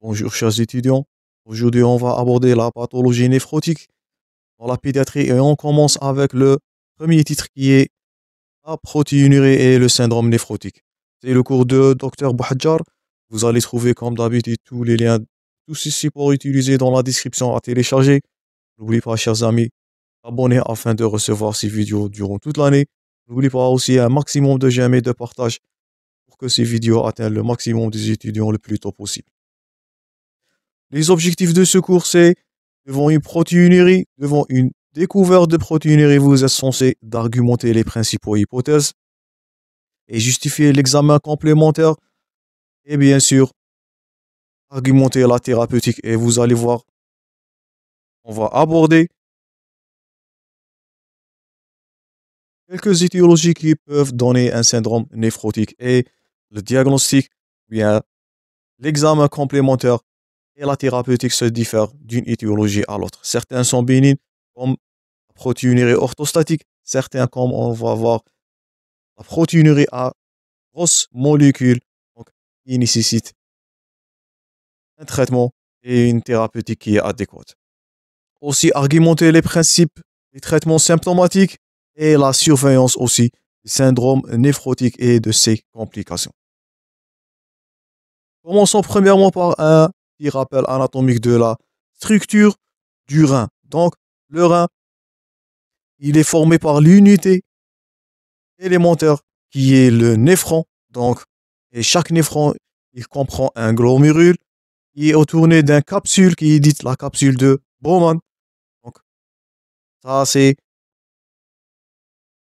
Bonjour chers étudiants. Aujourd'hui, on va aborder la pathologie néphrotique dans la pédiatrie et on commence avec le premier titre qui est la protéinurie et le syndrome néphrotique. C'est le cours de Dr Bouhadjar. Vous allez trouver comme d'habitude tous les liens, tous ceci pour utiliser dans la description à télécharger. N'oubliez pas chers amis, abonnez afin de recevoir ces vidéos durant toute l'année. N'oubliez pas aussi un maximum de j'aime et de partage que ces vidéos atteignent le maximum des étudiants le plus tôt possible. Les objectifs de ce cours, c'est devant une protéinurie, devant une découverte de protéinurie, vous êtes censé d'argumenter les principaux hypothèses et justifier l'examen complémentaire et bien sûr argumenter la thérapeutique et vous allez voir, on va aborder quelques étiologies qui peuvent donner un syndrome néphrotique et le diagnostic, bien l'examen complémentaire et la thérapeutique se diffèrent d'une étiologie à l'autre. Certains sont bénignes, comme la protéinurie orthostatique, certains, comme on va voir, la protéinurie à grosses molécules donc qui nécessite un traitement et une thérapeutique qui est adéquate. Aussi, argumenter les principes des traitements symptomatiques et la surveillance aussi du syndrome néphrotique et de ses complications. Commençons premièrement par un petit rappel anatomique de la structure du rein. Donc, le rein, il est formé par l'unité élémentaire qui est le néphron. Donc, et chaque néphron, il comprend un glomérule qui est autourné d'un capsule qui est dite la capsule de Bowman. Donc, ça, c'est,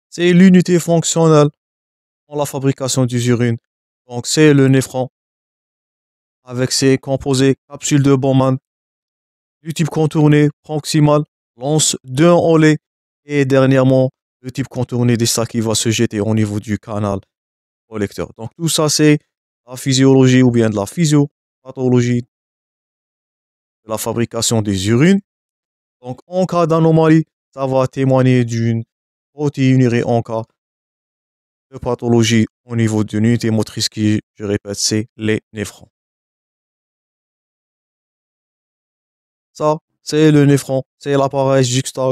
c'est l'unité fonctionnelle dans la fabrication du urine. Donc, c'est le néphron avec ses composés capsules de Bowman, du type contourné proximal, lance d'un olé et dernièrement le type contourné des sacs qui va se jeter au niveau du canal collecteur. Donc tout ça c'est la physiologie ou bien de la physiopathologie de la fabrication des urines. Donc en cas d'anomalie, ça va témoigner d'une protéinurie en cas de pathologie au niveau d'une unité motrice qui, je répète, c'est les néphrons. Ça, c'est le néphron, c'est l'appareil juxta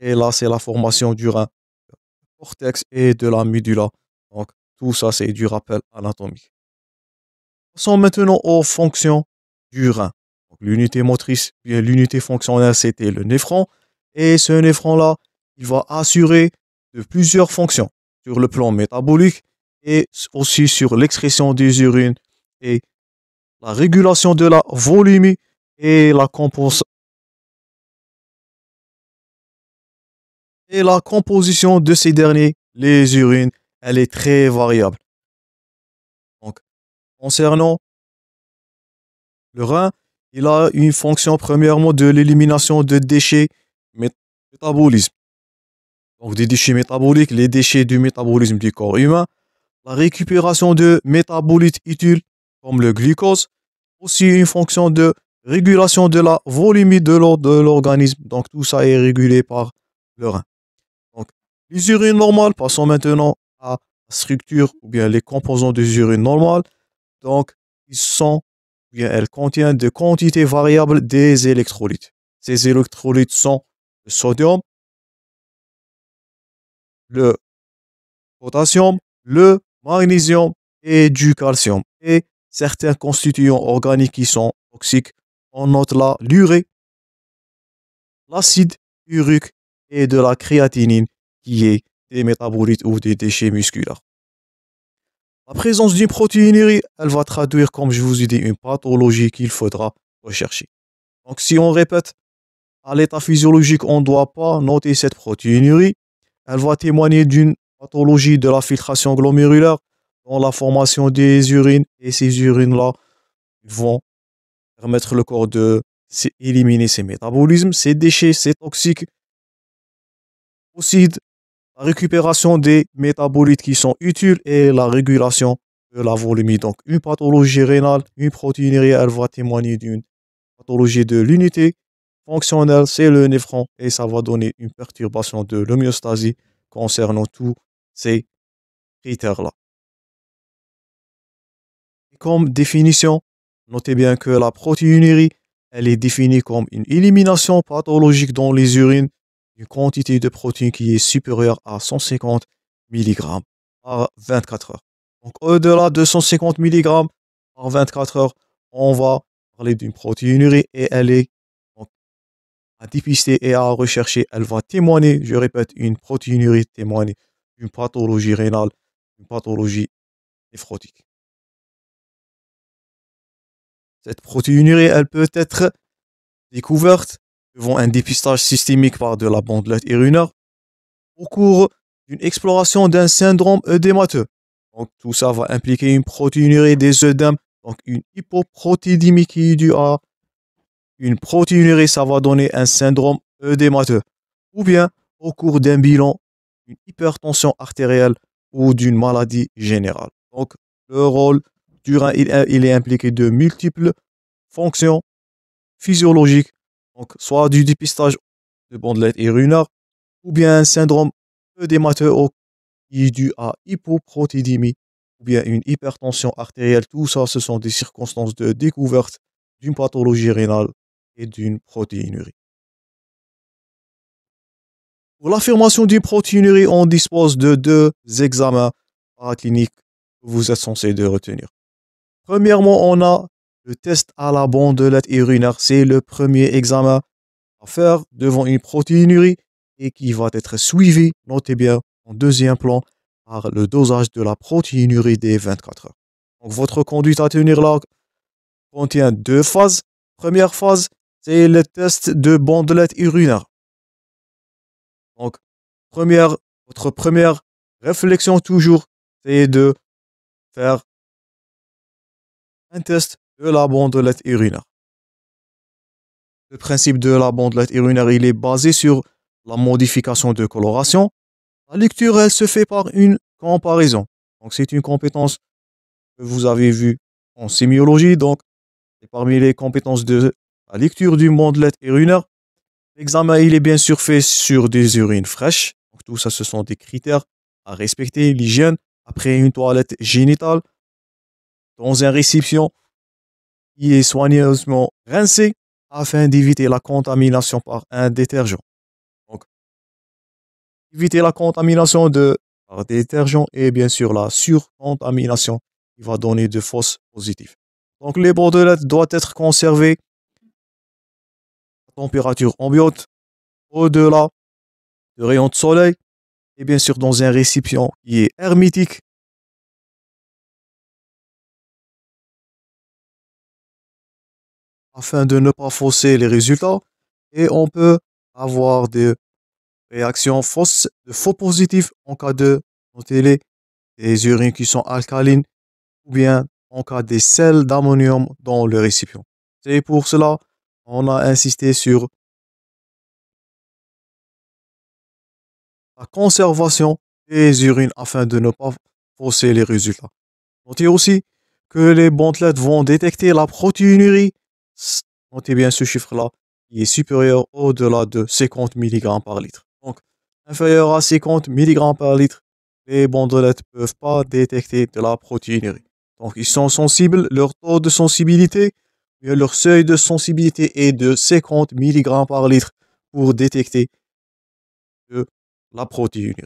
Et là, c'est la formation du rein, du cortex et de la médula. Donc, tout ça, c'est du rappel anatomique. Passons maintenant aux fonctions du rein. L'unité motrice, l'unité fonctionnelle, c'était le néphron. Et ce néphron-là, il va assurer de plusieurs fonctions sur le plan métabolique et aussi sur l'excrétion des urines et la régulation de la volumie et la composition de ces derniers, les urines, elle est très variable. Donc, concernant le rein, il a une fonction premièrement de l'élimination de déchets métabolisme. Donc des déchets métaboliques, les déchets du métabolisme du corps humain, la récupération de métabolites utiles comme le glucose, aussi une fonction de régulation de la volumine de l'eau de l'organisme. Donc tout ça est régulé par le rein. Donc les urines normales, passons maintenant à la structure ou bien les composants des urines normales. Donc ils sont bien elles contiennent des quantités variables des électrolytes. Ces électrolytes sont le sodium, le potassium, le magnésium et du calcium et certains constituants organiques qui sont toxiques on note la l'urée, l'acide urique et de la créatinine qui est des métabolites ou des déchets musculaires. La présence d'une protéinurie, elle va traduire, comme je vous ai dit, une pathologie qu'il faudra rechercher. Donc si on répète, à l'état physiologique, on ne doit pas noter cette protéinurie. Elle va témoigner d'une pathologie de la filtration glomérulaire dans la formation des urines et ces urines-là vont permettre le corps de, éliminer ses métabolismes, ses déchets, ses toxiques, aussi la récupération des métabolites qui sont utiles et la régulation de la volumie. Donc, une pathologie rénale, une protéinurie, elle va témoigner d'une pathologie de l'unité fonctionnelle, c'est le néphron, et ça va donner une perturbation de l'homéostasie concernant tous ces critères-là. Comme définition, Notez bien que la protéinurie, elle est définie comme une élimination pathologique dans les urines une quantité de protéines qui est supérieure à 150 mg par 24 heures. Donc au-delà de 150 mg par 24 heures, on va parler d'une protéinurie et elle est à dépister et à rechercher. Elle va témoigner, je répète, une protéinurie témoigne d'une pathologie rénale, une pathologie néphrotique. Cette protéinurie, elle peut être découverte devant un dépistage systémique par de la bandelette urinaire au cours d'une exploration d'un syndrome œdémateux. Donc tout ça va impliquer une protéinurie des œdèmes, donc une hypoprotéidémie qui est due à une protéinurie, ça va donner un syndrome œdémateux. Ou bien au cours d'un bilan une hypertension artérielle ou d'une maladie générale. Donc le rôle euh, il, est impliqué de multiples fonctions physiologiques, donc soit du dépistage de bandelettes urinaires, ou bien un syndrome eudémateux qui est dû à hypoprotédémie, ou bien une hypertension artérielle. Tout ça, ce sont des circonstances de découverte d'une pathologie rénale et d'une protéinurie. Pour l'affirmation d'une protéinurie, on dispose de deux examens paracliniques que vous êtes censé de retenir. Premièrement, on a le test à la bandelette urinaire. C'est le premier examen à faire devant une protéinurie et qui va être suivi, notez bien, en deuxième plan par le dosage de la protéinurie des 24 heures. Donc, votre conduite à tenir là contient deux phases. Première phase, c'est le test de bandelette urinaire. Donc, première, votre première réflexion toujours, c'est de faire un test de la bandelette urinaire. Le principe de la bandelette urinaire il est basé sur la modification de coloration. La lecture, elle se fait par une comparaison. Donc, c'est une compétence que vous avez vue en sémiologie. Donc, et parmi les compétences de la lecture du bandelette urinaire, l'examen, il est bien sûr fait sur des urines fraîches. tout ça, ce sont des critères à respecter. L'hygiène, après une toilette génitale, dans un récipient qui est soigneusement rincé afin d'éviter la contamination par un détergent. Donc, éviter la contamination de, par détergent et bien sûr la surcontamination qui va donner de fausses positives. Donc, les bordelettes doivent être conservées à température ambiante au-delà du rayon de soleil et bien sûr dans un récipient qui est hermétique afin de ne pas fausser les résultats et on peut avoir des réactions fausses de faux positifs en cas de télé, des urines qui sont alcalines ou bien en cas des sels d'ammonium dans le récipient. C'est pour cela on a insisté sur la conservation des urines afin de ne pas fausser les résultats. On dit aussi que les bandelettes vont détecter la protéinurie Notez bien ce chiffre-là, qui est supérieur au-delà de 50 mg par litre. Donc, inférieur à 50 mg par litre, les bandelettes ne peuvent pas détecter de la protéinurie. Donc, ils sont sensibles, leur taux de sensibilité, leur seuil de sensibilité est de 50 mg par litre pour détecter de la protéinurie.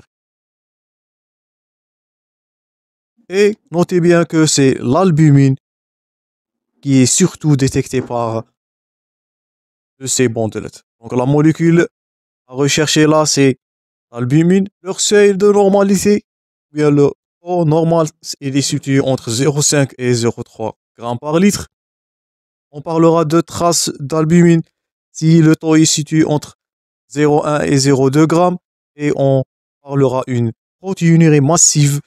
Et notez bien que c'est l'albumine qui est surtout détecté par ces bandelettes. Donc la molécule à rechercher là, c'est l'albumine. Leur seuil de normalité, bien le taux normal, il est situé entre 0,5 et 0,3 g par litre. On parlera de traces d'albumine si le taux est situé entre 0,1 et 0,2 g. Et on parlera une protéinurie massive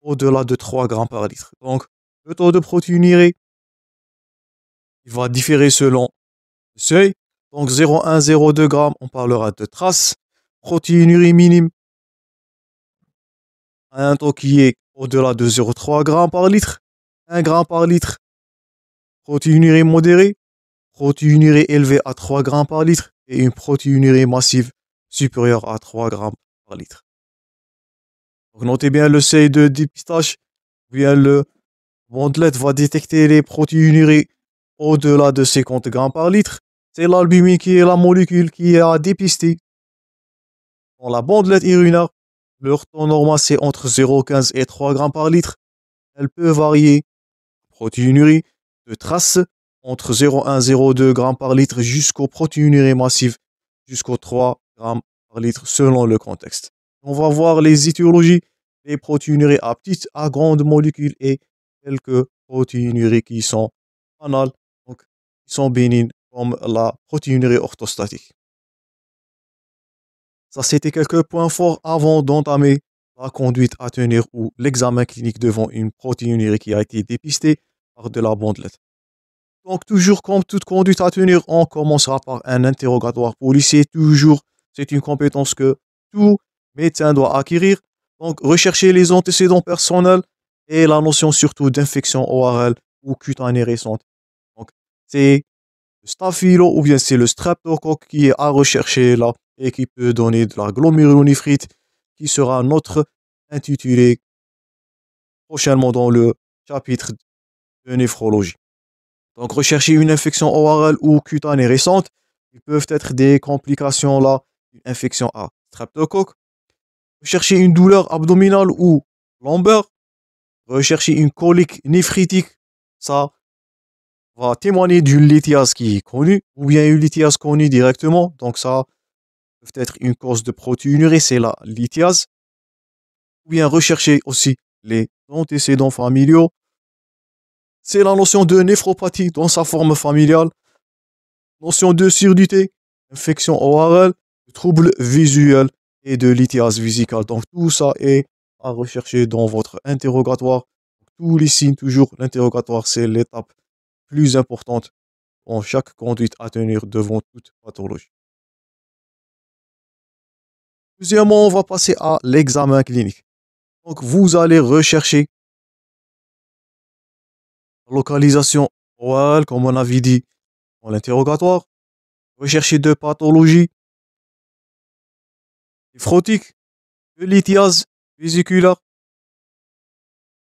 au-delà de 3 g par litre. Donc, le taux de protéinurie il va différer selon le seuil. Donc 0,102 g, on parlera de traces. Protéinurie minime, un taux qui est au-delà de 0,3 g par litre, 1 g par litre. Protéinurie modérée, protéinurie élevée à 3 g par litre et une protéinurie massive supérieure à 3 grammes par litre. Donc notez bien le seuil de dépistage, le bandelette va détecter les protéinuries au-delà de 50 grammes par litre, c'est l'albumine qui est la molécule qui est à dépister. Dans la bandelette urinaire, leur taux normal c'est entre 0,15 et 3 g par litre. Elle peut varier. Protéinurie de trace entre 0,1-0,2 grammes par litre jusqu'aux protéinurées massives, jusqu'aux 3 g par litre selon le contexte. On va voir les étiologies des protéinurées à petites à grandes molécules et quelques protéinurées qui sont banales sont comme la protéinurie orthostatique. Ça, c'était quelques points forts avant d'entamer la conduite à tenir ou l'examen clinique devant une protéinurie qui a été dépistée par de la bandelette. Donc, toujours comme toute conduite à tenir, on commencera par un interrogatoire policier. Toujours, c'est une compétence que tout médecin doit acquérir. Donc, rechercher les antécédents personnels et la notion surtout d'infection ORL ou cutanée récente c'est Staphylo ou bien c'est le streptocoque qui est à rechercher là et qui peut donner de la glomérulonéphrite qui sera notre intitulé prochainement dans le chapitre de néphrologie. Donc rechercher une infection orale ou cutanée récente, ils peuvent être des complications là, une infection à streptocoque. Rechercher une douleur abdominale ou lombaire. Rechercher une colique néphritique, ça va témoigner d'une lithiase qui est connue ou bien une lithiase connue directement. Donc ça peut être une cause de protéinurie, c'est la lithiase. Ou bien rechercher aussi les antécédents familiaux. C'est la notion de néphropathie dans sa forme familiale. Notion de surdité, infection ORL, troubles visuels et de lithiase physical. Donc tout ça est à rechercher dans votre interrogatoire. Tous les signes, toujours, l'interrogatoire, c'est l'étape plus importante en chaque conduite à tenir devant toute pathologie. Deuxièmement, on va passer à l'examen clinique. Donc, vous allez rechercher la localisation orale, comme on avait dit dans l'interrogatoire, rechercher deux pathologies néphrotiques, de vésiculaire,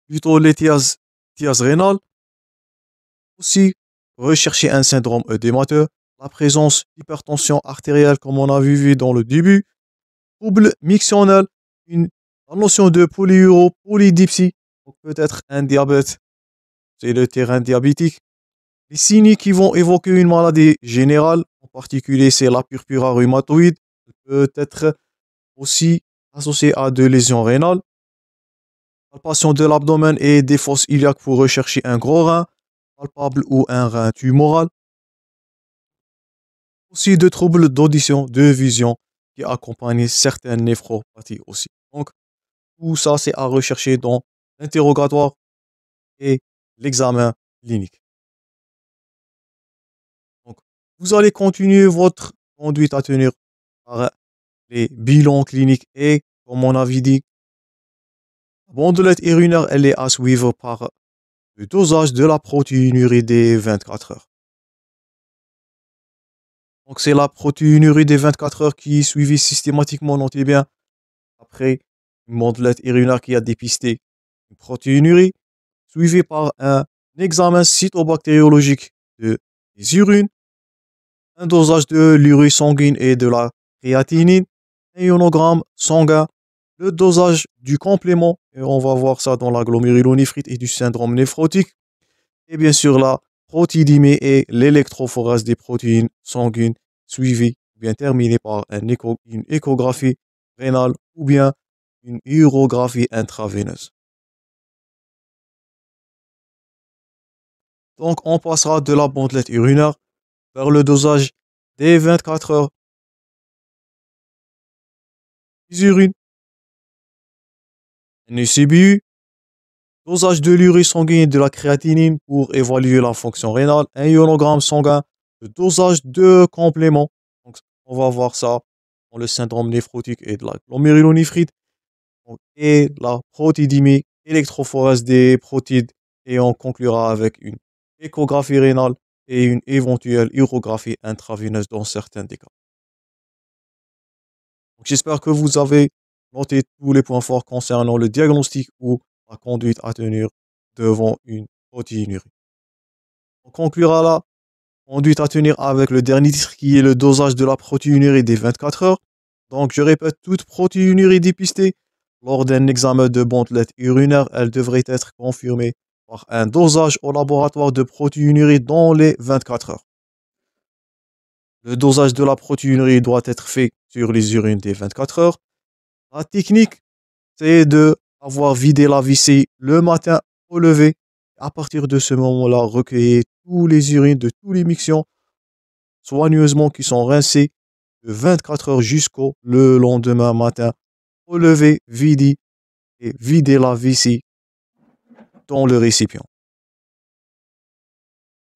plutôt lithiase rénale, rechercher un syndrome démateur, la présence d'hypertension artérielle comme on a vu dans le début, trouble mixionnel, une notion de polydipsie, peut-être un diabète, c'est le terrain diabétique. Les signes qui vont évoquer une maladie générale, en particulier c'est la purpura rhumatoïde, peut être aussi associée à des lésions rénales. La Palpation de l'abdomen et des fosses iliaques pour rechercher un gros rein palpable ou un rein tumoral. Aussi de troubles d'audition, de vision qui accompagnent certaines néphropathies aussi. Donc, tout ça, c'est à rechercher dans l'interrogatoire et l'examen clinique. Donc, vous allez continuer votre conduite à tenir par les bilans cliniques et, comme on avait dit, la bandelette urinaire, elle est à suivre par le dosage de la protéinurie des 24 heures. Donc c'est la protéinurie des 24 heures qui est suivie systématiquement, noté bien, après une mandelette urinaire qui a dépisté une protéinurie, suivie par un examen cytobactériologique de, des urines, un dosage de l'urée sanguine et de la créatinine, un ionogramme sanguin, le dosage du complément et on va voir ça dans la glomérulonéphrite et du syndrome néphrotique. Et bien sûr, la protidymie et l'électrophorase des protéines sanguines, suivie bien terminé par une échographie rénale ou bien une urographie intraveineuse. Donc, on passera de la bandelette urinaire vers le dosage des 24 heures. Les urines NCBU, Dosage de l'urine sanguine et de la créatinine pour évaluer la fonction rénale. Un ionogramme sanguin. Le dosage de compléments. on va voir ça dans le syndrome néphrotique et de la glomerulonephrite, et la protidymie, électrophorèse des protides. Et on conclura avec une échographie rénale et une éventuelle urographie intraveineuse dans certains des cas. J'espère que vous avez Notez tous les points forts concernant le diagnostic ou la conduite à tenir devant une protéinurie. On conclura la conduite à tenir avec le dernier titre qui est le dosage de la protéinurie des 24 heures. Donc je répète, toute protéinurie dépistée lors d'un examen de bandelette urinaire, elle devrait être confirmée par un dosage au laboratoire de protéinurie dans les 24 heures. Le dosage de la protéinurie doit être fait sur les urines des 24 heures. La technique, c'est de avoir vidé la vessie le matin au lever. À partir de ce moment-là, recueillir tous les urines de tous les mixions soigneusement qui sont rincées de 24 heures jusqu'au le lendemain matin. Au lever, vider et vider la vessie dans le récipient.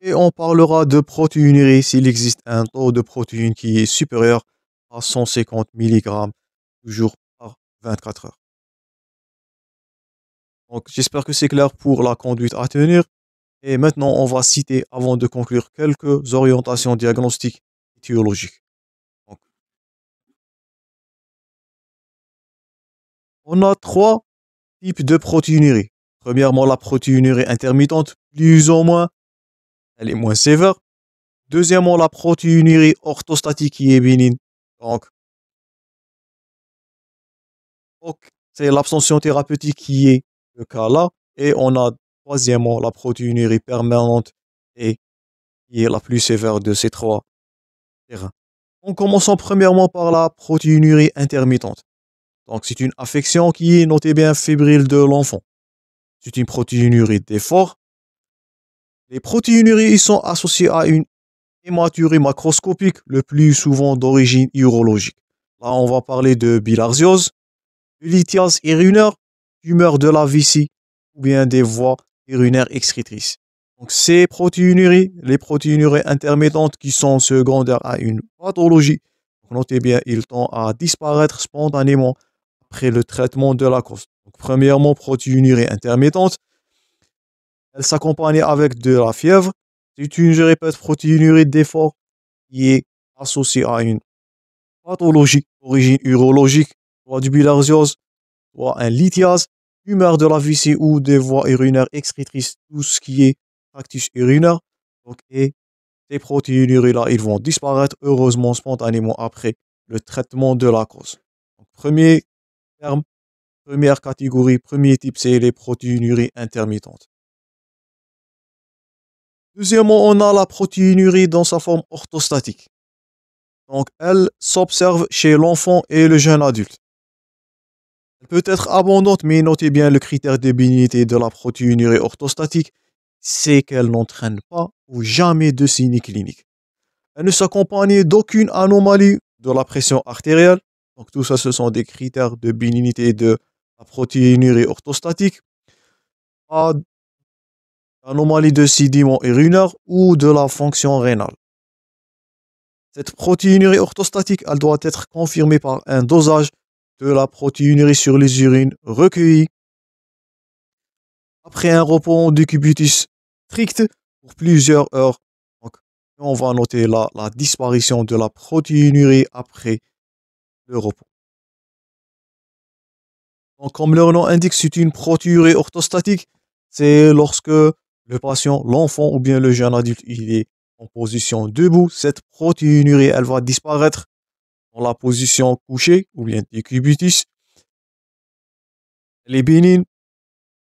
Et on parlera de protéinurie s'il existe un taux de protéines qui est supérieur à 150 mg, toujours 24 heures. Donc j'espère que c'est clair pour la conduite à tenir. Et maintenant, on va citer, avant de conclure, quelques orientations diagnostiques et théologiques. on a trois types de protéinurie. Premièrement, la protéinurie intermittente, plus ou moins, elle est moins sévère. Deuxièmement, la protéinurie orthostatique qui est bénigne. Donc, c'est l'abstention thérapeutique qui est le cas là. Et on a troisièmement la protéinurie permanente et qui est la plus sévère de ces trois terrains. En commençant premièrement par la protéinurie intermittente. Donc c'est une affection qui est notée bien fébrile de l'enfant. C'est une protéinurie d'effort. Les protéinuries sont associées à une hématurie macroscopique, le plus souvent d'origine urologique. Là, on va parler de bilharziose, Lithias et urinaire, tumeur de la vessie ou bien des voies urinaires excritrices. Donc ces urines, les urines intermittentes qui sont secondaires à une pathologie, notez bien, ils tendent à disparaître spontanément après le traitement de la cause. Donc, premièrement, protéinurie intermittente, elle s'accompagne avec de la fièvre. C'est une, je répète, protéinurie d'effort qui est associée à une pathologie d'origine urologique Soit du bilharziose, soit un lithiase, humeur de la vessie ou des voies urinaires excrétrices, tout ce qui est tractus urinaire. Donc, et ces protéinuries-là, ils vont disparaître heureusement spontanément après le traitement de la cause. Donc, premier terme, première catégorie, premier type, c'est les protéinuries intermittentes. Deuxièmement, on a la protéinurie dans sa forme orthostatique. Donc, elle s'observe chez l'enfant et le jeune adulte peut être abondante, mais notez bien le critère de bénignité de la protéinurie orthostatique, c'est qu'elle n'entraîne pas ou jamais de signes cliniques. Elle ne s'accompagne d'aucune anomalie de la pression artérielle. Donc tout ça, ce sont des critères de bénignité de la protéinurie orthostatique. Pas anomalie de et urinaire ou de la fonction rénale. Cette protéinurie orthostatique, elle doit être confirmée par un dosage de la protéinurie sur les urines recueillies. Après un repos décubitus strict pour plusieurs heures, on va noter la, la disparition de la protéinurie après le repos. comme leur nom indique, c'est une protéinurie orthostatique. C'est lorsque le patient, l'enfant ou bien le jeune adulte, il est en position debout. Cette protéinurie, elle va disparaître la position couchée ou bien décubitus. Elle est bénigne.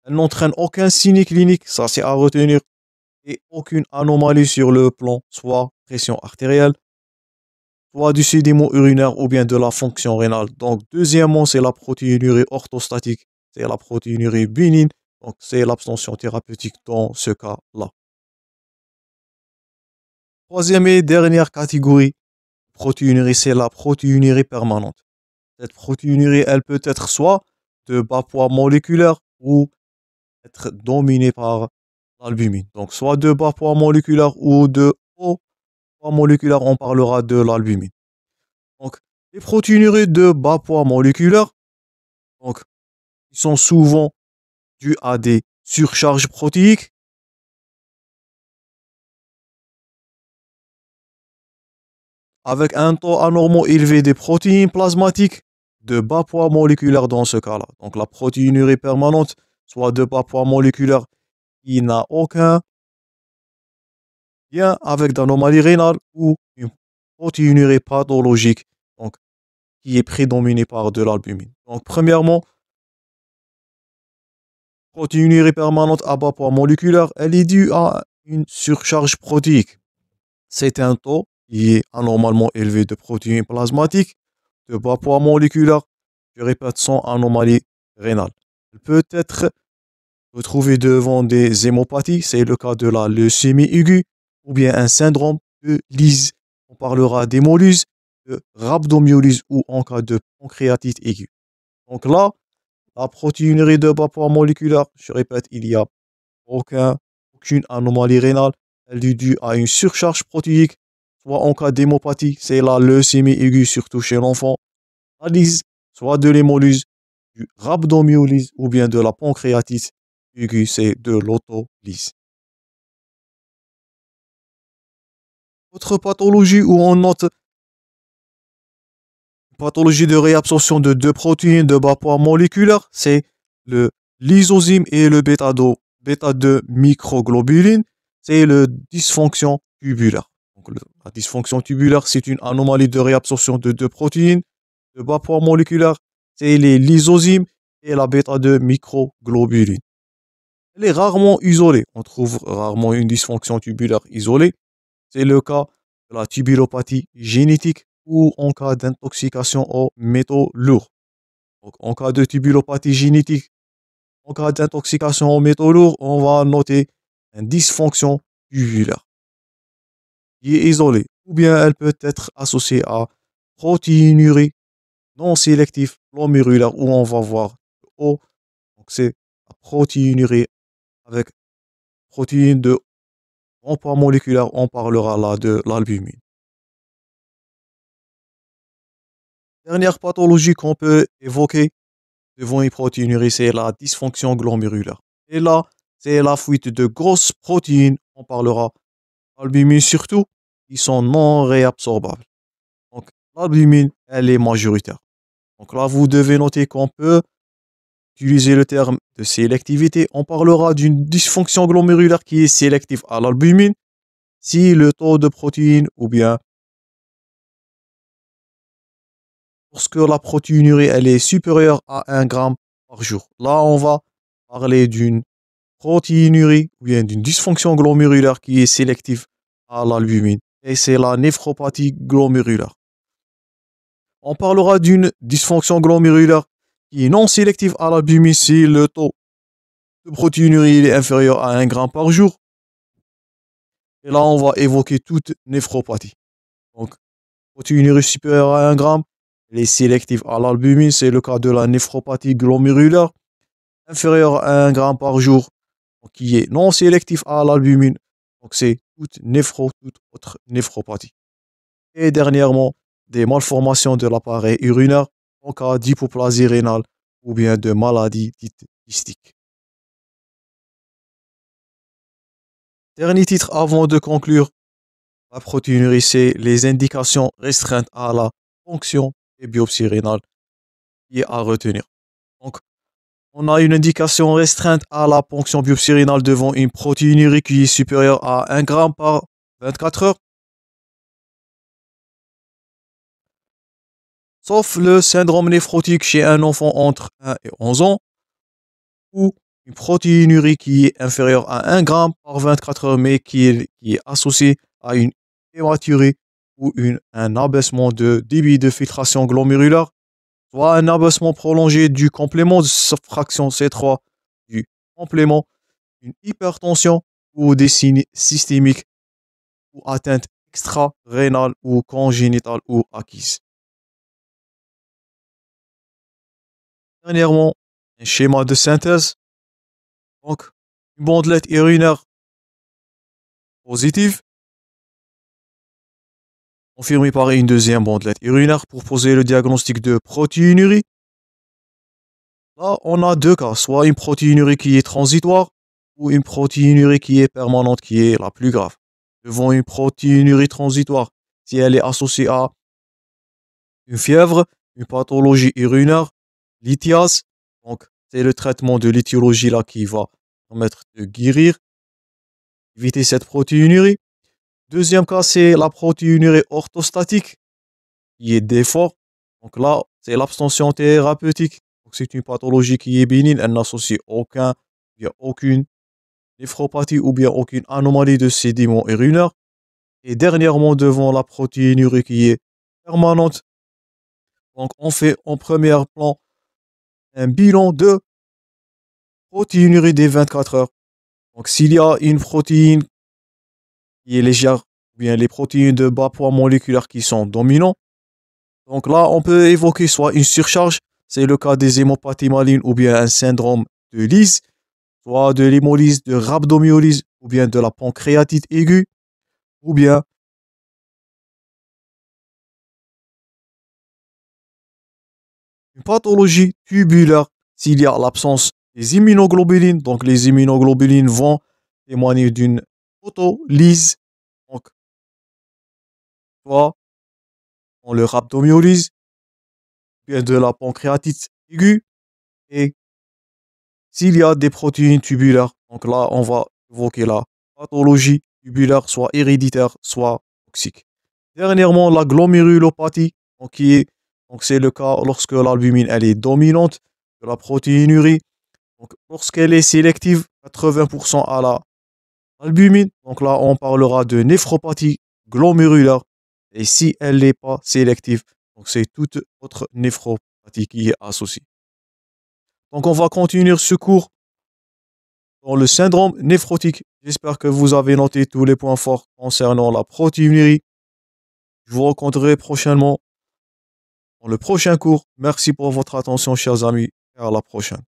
Elle n'entraîne aucun signe clinique, ça c'est à retenir, et aucune anomalie sur le plan, soit pression artérielle, soit du sédiment urinaire ou bien de la fonction rénale. Donc, deuxièmement, c'est la protéinurie orthostatique, c'est la protéinurie bénigne, donc c'est l'abstention thérapeutique dans ce cas-là. Troisième et dernière catégorie, protéinurie, c'est la protéinurie permanente. Cette protéinurie, elle peut être soit de bas poids moléculaire ou être dominée par l'albumine. Donc, soit de bas poids moléculaire ou de haut poids moléculaire, on parlera de l'albumine. Donc, les protéinuries de bas poids moléculaire, donc, ils sont souvent dues à des surcharges protéiques avec un taux anormal élevé des protéines plasmatiques de bas poids moléculaire dans ce cas-là. Donc la protéinurie permanente, soit de bas poids moléculaire qui n'a aucun lien avec d'anomalie rénale ou une protéinurie pathologique qui est prédominée par de l'albumine. Donc premièrement, protéinurie permanente à bas poids moléculaire, elle est due à une surcharge protéique. C'est un taux qui est anormalement élevé de protéines plasmatiques, de bas poids moléculaire, je répète, sans anomalie rénale. peut être retrouvée devant des hémopathies, c'est le cas de la leucémie aiguë, ou bien un syndrome de lise. On parlera d'hémolyse, de rhabdomyolyse ou en cas de pancréatite aiguë. Donc là, la protéinerie de bas poids moléculaire, je répète, il n'y a aucun, aucune anomalie rénale. Elle est due à une surcharge protéique soit en cas d'hémopathie, c'est la leucémie aiguë, surtout chez l'enfant, soit de l'hémolyse, du rhabdomyolyse ou bien de la pancréatite aiguë, c'est de l'autolyse. Autre pathologie où on note une pathologie de réabsorption de deux protéines de bas poids moléculaire, c'est le lysozyme et le bêta-2 bêta microglobuline, c'est le dysfonction tubulaire la dysfonction tubulaire, c'est une anomalie de réabsorption de deux protéines. de bas poids moléculaire, c'est les lysosymes et la bêta de microglobuline. Elle est rarement isolée. On trouve rarement une dysfonction tubulaire isolée. C'est le cas de la tubulopathie génétique ou en cas d'intoxication aux métaux lourds. en cas de tubulopathie génétique, en cas d'intoxication aux métaux lourds, on va noter une dysfonction tubulaire est isolée, ou bien elle peut être associée à protéinurie non sélective glomérulaire, où on va voir le haut, donc c'est la protéinurie avec protéines de grand poids moléculaire, on parlera là de l'albumine. Dernière pathologie qu'on peut évoquer devant une protéinurie, c'est la dysfonction glomérulaire. Et là, c'est la fuite de grosses protéines, on parlera L'albumine surtout, ils sont non réabsorbables. Donc l'albumine, elle est majoritaire. Donc là, vous devez noter qu'on peut utiliser le terme de sélectivité. On parlera d'une dysfonction glomérulaire qui est sélective à l'albumine si le taux de protéines ou bien lorsque la protéinurie elle est supérieure à 1 g par jour. Là, on va parler d'une protéinurie ou bien d'une dysfonction glomérulaire qui est sélective à l'albumine. Et c'est la néphropathie glomérulaire. On parlera d'une dysfonction glomérulaire qui est non sélective à l'albumine si le taux de protéinurie est inférieur à 1 g par jour. Et là, on va évoquer toute néphropathie. Donc, protéinurie supérieure à 1 g, est sélective à l'albumine, c'est le cas de la néphropathie glomérulaire, inférieure à 1 g par jour, qui est non sélectif à l'albumine. Donc c'est toute toute autre néphropathie. Et dernièrement, des malformations de l'appareil urinaire en cas d'hypoplasie rénale ou bien de maladie dite histique. Dernier titre avant de conclure, la protéinurie, c'est les indications restreintes à la fonction et biopsie rénale qui est à retenir. Donc, on a une indication restreinte à la ponction biopsirinale devant une protéinurie qui est supérieure à 1 g par 24 heures. Sauf le syndrome néphrotique chez un enfant entre 1 et 11 ans, ou une protéinurie qui est inférieure à 1 g par 24 heures, mais qui est, associée à une hématurie ou une, un abaissement de débit de filtration glomérulaire soit un abaissement prolongé du complément de fraction C3 du complément, une hypertension ou des signes systémiques ou atteinte extra-rénale ou congénitale ou acquise. Dernièrement, un schéma de synthèse. Donc, une bandelette urinaire positive Confirmé par une deuxième bandelette urinaire pour poser le diagnostic de protéinurie. Là, on a deux cas, soit une protéinurie qui est transitoire ou une protéinurie qui est permanente, qui est la plus grave. Devant une protéinurie transitoire, si elle est associée à une fièvre, une pathologie urinaire, l'ithiase, donc c'est le traitement de l'étiologie là qui va permettre de guérir, éviter cette protéinurie. Deuxième cas, c'est la protéinurie orthostatique qui est défaut. Donc là, c'est l'abstention thérapeutique. c'est une pathologie qui est bénigne. Elle n'associe aucun, a aucune néphropathie ou bien aucune anomalie de sédiments urinaires. Et dernièrement, devant la protéinurie qui est permanente. Donc on fait en premier plan un bilan de protéinurie des 24 heures. Donc s'il y a une protéine il est légère, bien les protéines de bas poids moléculaire qui sont dominants. Donc là, on peut évoquer soit une surcharge, c'est le cas des hémopathies malines ou bien un syndrome de lys, soit de l'hémolyse, de rhabdomyolyse ou bien de la pancréatite aiguë, ou bien une pathologie tubulaire s'il y a l'absence des immunoglobulines. Donc les immunoglobulines vont témoigner d'une autolyse. Donc, soit on le abdomyolyse, bien de la pancréatite aiguë, et s'il y a des protéines tubulaires, donc là, on va évoquer la pathologie tubulaire, soit héréditaire, soit toxique. Dernièrement, la glomérulopathie, donc c'est le cas lorsque l'albumine elle est dominante de la protéinurie. Donc lorsqu'elle est sélective, 80% à la albumine. Donc là, on parlera de néphropathie glomérulaire. Et si elle n'est pas sélective, donc c'est toute autre néphropathie qui est associée. Donc on va continuer ce cours dans le syndrome néphrotique. J'espère que vous avez noté tous les points forts concernant la protéinurie. Je vous rencontrerai prochainement dans le prochain cours. Merci pour votre attention, chers amis, et à la prochaine.